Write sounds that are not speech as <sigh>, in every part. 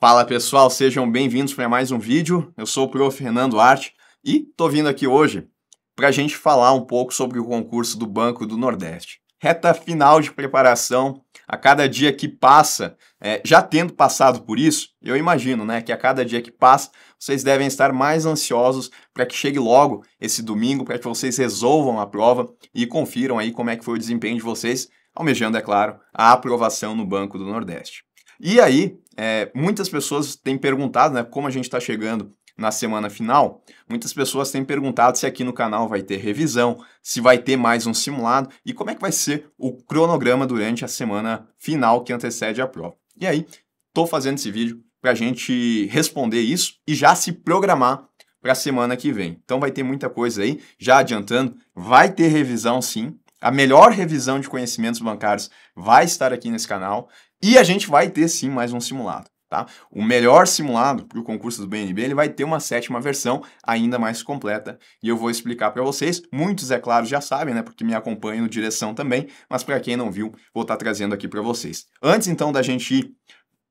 Fala pessoal, sejam bem-vindos para mais um vídeo. Eu sou o Prof. Fernando Arte e tô vindo aqui hoje para a gente falar um pouco sobre o concurso do Banco do Nordeste. Reta final de preparação, a cada dia que passa, é, já tendo passado por isso, eu imagino né, que a cada dia que passa, vocês devem estar mais ansiosos para que chegue logo esse domingo, para que vocês resolvam a prova e confiram aí como é que foi o desempenho de vocês, almejando, é claro, a aprovação no Banco do Nordeste. E aí, é, muitas pessoas têm perguntado, né, como a gente está chegando na semana final, muitas pessoas têm perguntado se aqui no canal vai ter revisão, se vai ter mais um simulado e como é que vai ser o cronograma durante a semana final que antecede a prova. E aí, estou fazendo esse vídeo para a gente responder isso e já se programar para a semana que vem. Então vai ter muita coisa aí, já adiantando, vai ter revisão sim. A melhor revisão de conhecimentos bancários vai estar aqui nesse canal e a gente vai ter sim mais um simulado. Tá? O melhor simulado para o concurso do BNB ele vai ter uma sétima versão ainda mais completa e eu vou explicar para vocês. Muitos, é claro, já sabem, né? Porque me acompanham no direção também, mas para quem não viu, vou estar tá trazendo aqui para vocês. Antes então da gente ir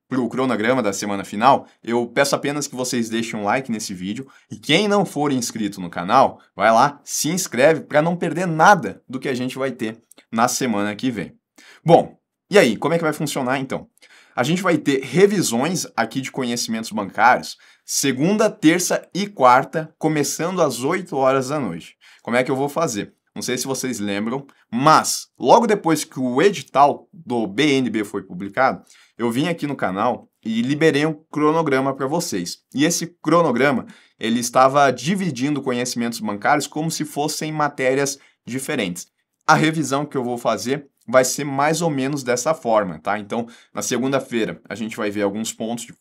para o cronograma da semana final, eu peço apenas que vocês deixem um like nesse vídeo e quem não for inscrito no canal, vai lá, se inscreve para não perder nada do que a gente vai ter na semana que vem. Bom, e aí, como é que vai funcionar então? A gente vai ter revisões aqui de conhecimentos bancários segunda, terça e quarta, começando às 8 horas da noite. Como é que eu vou fazer? Não sei se vocês lembram, mas logo depois que o edital do BNB foi publicado, eu vim aqui no canal e liberei um cronograma para vocês. E esse cronograma, ele estava dividindo conhecimentos bancários como se fossem matérias diferentes. A revisão que eu vou fazer vai ser mais ou menos dessa forma, tá? Então, na segunda-feira, a gente vai ver alguns pontos de,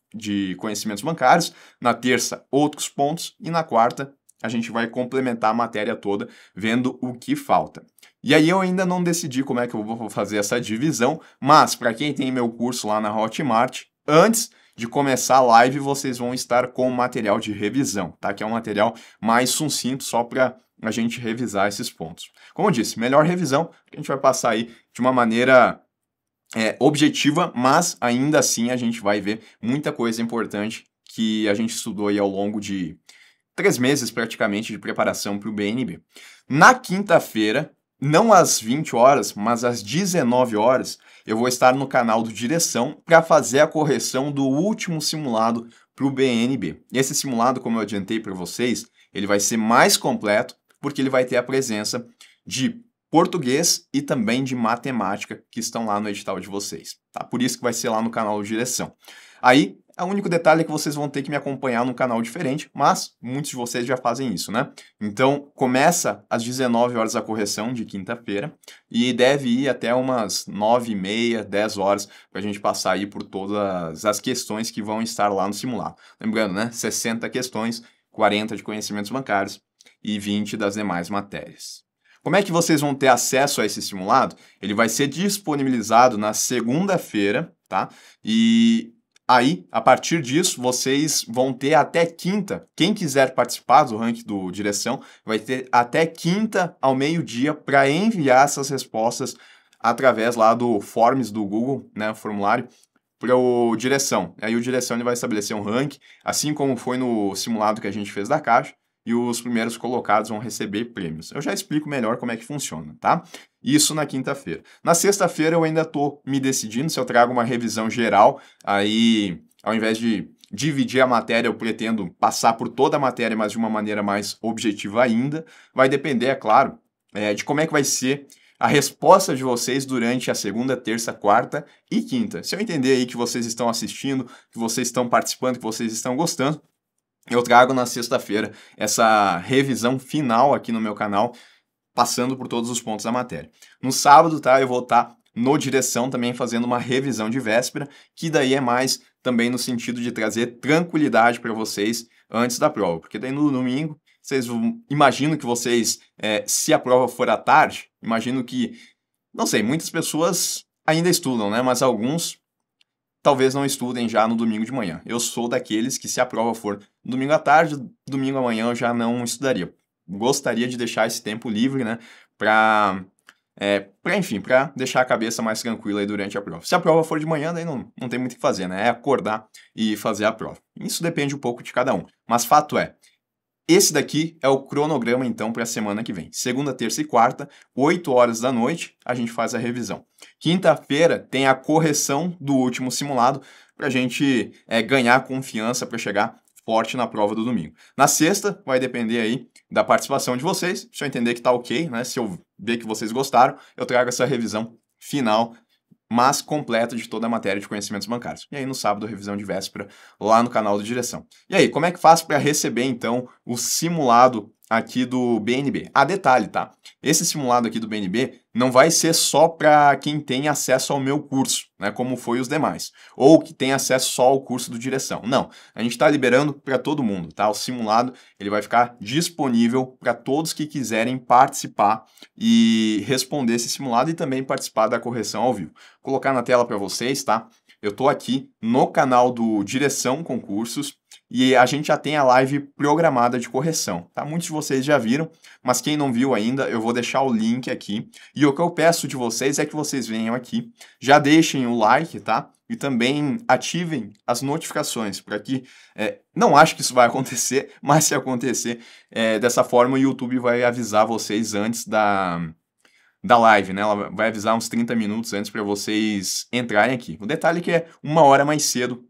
de conhecimentos bancários, na terça, outros pontos, e na quarta, a gente vai complementar a matéria toda, vendo o que falta. E aí eu ainda não decidi como é que eu vou fazer essa divisão, mas para quem tem meu curso lá na Hotmart, antes de começar a live, vocês vão estar com o material de revisão, tá? Que é um material mais sucinto, só para a gente revisar esses pontos. Como eu disse, melhor revisão, a gente vai passar aí de uma maneira é, objetiva, mas ainda assim a gente vai ver muita coisa importante que a gente estudou aí ao longo de três meses praticamente de preparação para o BNB. Na quinta-feira, não às 20 horas, mas às 19 horas, eu vou estar no canal do Direção para fazer a correção do último simulado para o BNB. Esse simulado, como eu adiantei para vocês, ele vai ser mais completo porque ele vai ter a presença de português e também de matemática que estão lá no edital de vocês. Tá? Por isso que vai ser lá no canal do direção. Aí, é o único detalhe é que vocês vão ter que me acompanhar num canal diferente, mas muitos de vocês já fazem isso, né? Então, começa às 19 horas a correção de quinta-feira e deve ir até umas 9 e meia, 10 horas, para a gente passar aí por todas as questões que vão estar lá no simulado. Lembrando, né? 60 questões, 40 de conhecimentos bancários e 20 das demais matérias. Como é que vocês vão ter acesso a esse simulado? Ele vai ser disponibilizado na segunda-feira, tá? E Aí, a partir disso, vocês vão ter até quinta. Quem quiser participar do ranking do direção vai ter até quinta ao meio-dia para enviar essas respostas através lá do Forms do Google, né, formulário para o direção. Aí o direção ele vai estabelecer um ranking, assim como foi no simulado que a gente fez da caixa e os primeiros colocados vão receber prêmios. Eu já explico melhor como é que funciona, tá? Isso na quinta-feira. Na sexta-feira eu ainda estou me decidindo se eu trago uma revisão geral, aí ao invés de dividir a matéria, eu pretendo passar por toda a matéria, mas de uma maneira mais objetiva ainda. Vai depender, é claro, é, de como é que vai ser a resposta de vocês durante a segunda, terça, quarta e quinta. Se eu entender aí que vocês estão assistindo, que vocês estão participando, que vocês estão gostando, eu trago na sexta-feira essa revisão final aqui no meu canal, passando por todos os pontos da matéria. No sábado, tá? Eu vou estar tá no direção também fazendo uma revisão de véspera, que daí é mais também no sentido de trazer tranquilidade para vocês antes da prova, porque daí no domingo vocês imagino que vocês, é, se a prova for à tarde, imagino que, não sei, muitas pessoas ainda estudam, né? Mas alguns talvez não estudem já no domingo de manhã. Eu sou daqueles que, se a prova for domingo à tarde, domingo amanhã eu já não estudaria. Gostaria de deixar esse tempo livre, né? Pra, é, pra enfim, pra deixar a cabeça mais tranquila aí durante a prova. Se a prova for de manhã, daí não, não tem muito o que fazer, né? É acordar e fazer a prova. Isso depende um pouco de cada um. Mas fato é, esse daqui é o cronograma, então, para a semana que vem. Segunda, terça e quarta, 8 horas da noite, a gente faz a revisão. Quinta-feira tem a correção do último simulado para a gente é, ganhar confiança para chegar forte na prova do domingo. Na sexta, vai depender aí da participação de vocês. Se eu entender que tá ok, né? Se eu ver que vocês gostaram, eu trago essa revisão final mas completo de toda a matéria de conhecimentos bancários. E aí no sábado, revisão de véspera lá no canal do Direção. E aí, como é que faz para receber então o simulado aqui do BNB. Ah, detalhe, tá? Esse simulado aqui do BNB não vai ser só para quem tem acesso ao meu curso, né, como foi os demais, ou que tem acesso só ao curso do direção. Não, a gente está liberando para todo mundo, tá? O simulado ele vai ficar disponível para todos que quiserem participar e responder esse simulado e também participar da correção ao vivo. Vou colocar na tela para vocês, tá? Eu estou aqui no canal do Direção Concursos, e a gente já tem a live programada de correção, tá? Muitos de vocês já viram, mas quem não viu ainda, eu vou deixar o link aqui. E o que eu peço de vocês é que vocês venham aqui, já deixem o like, tá? E também ativem as notificações para que é, não acho que isso vai acontecer, <laughs> mas se acontecer, é, dessa forma o YouTube vai avisar vocês antes da, da live, né? Ela vai avisar uns 30 minutos antes para vocês entrarem aqui. O detalhe é que é uma hora mais cedo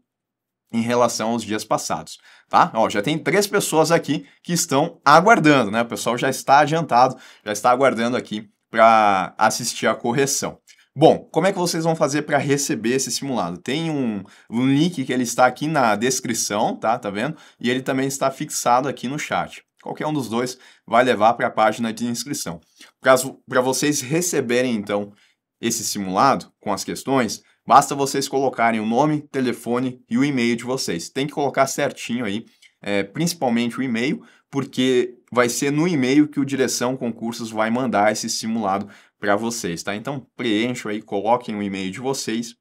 em relação aos dias passados, tá? Ó, já tem três pessoas aqui que estão aguardando, né? O pessoal já está adiantado, já está aguardando aqui para assistir a correção. Bom, como é que vocês vão fazer para receber esse simulado? Tem um, um, link que ele está aqui na descrição, tá? Tá vendo? E ele também está fixado aqui no chat. Qualquer um dos dois vai levar para a página de inscrição. Para vocês receberem, então, esse simulado com as questões, Basta vocês colocarem o nome, telefone e o e-mail de vocês. Tem que colocar certinho aí, é, principalmente o e-mail, porque vai ser no e-mail que o Direção Concursos vai mandar esse simulado para vocês, tá? Então preencham aí, coloquem o e-mail de vocês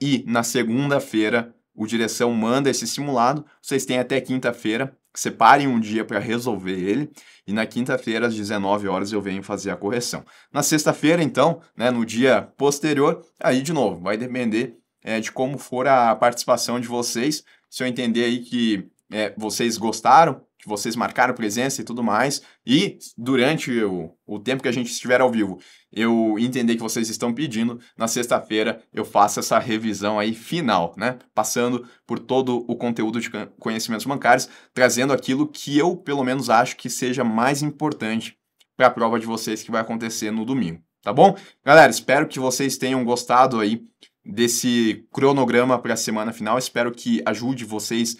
e na segunda-feira o Direção manda esse simulado. Vocês têm até quinta-feira separem um dia para resolver ele e na quinta-feira às 19 horas eu venho fazer a correção. Na sexta-feira então, né, no dia posterior, aí de novo, vai depender é, de como for a participação de vocês. Se eu entender aí que é, vocês gostaram que vocês marcaram presença e tudo mais. E durante o, o tempo que a gente estiver ao vivo, eu entender que vocês estão pedindo, na sexta-feira eu faço essa revisão aí final, né? Passando por todo o conteúdo de conhecimentos bancários, trazendo aquilo que eu, pelo menos, acho que seja mais importante para a prova de vocês que vai acontecer no domingo, tá bom? Galera, espero que vocês tenham gostado aí desse cronograma para a semana final. Espero que ajude vocês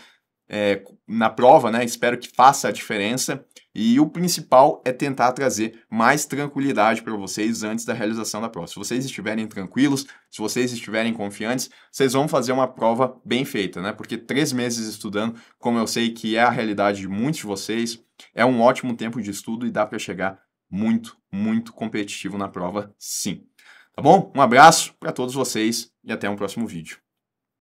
é, na prova, né? Espero que faça a diferença. E o principal é tentar trazer mais tranquilidade para vocês antes da realização da prova. Se vocês estiverem tranquilos, se vocês estiverem confiantes, vocês vão fazer uma prova bem feita, né? Porque três meses estudando, como eu sei que é a realidade de muitos de vocês, é um ótimo tempo de estudo e dá para chegar muito, muito competitivo na prova, sim. Tá bom? Um abraço para todos vocês e até um próximo vídeo.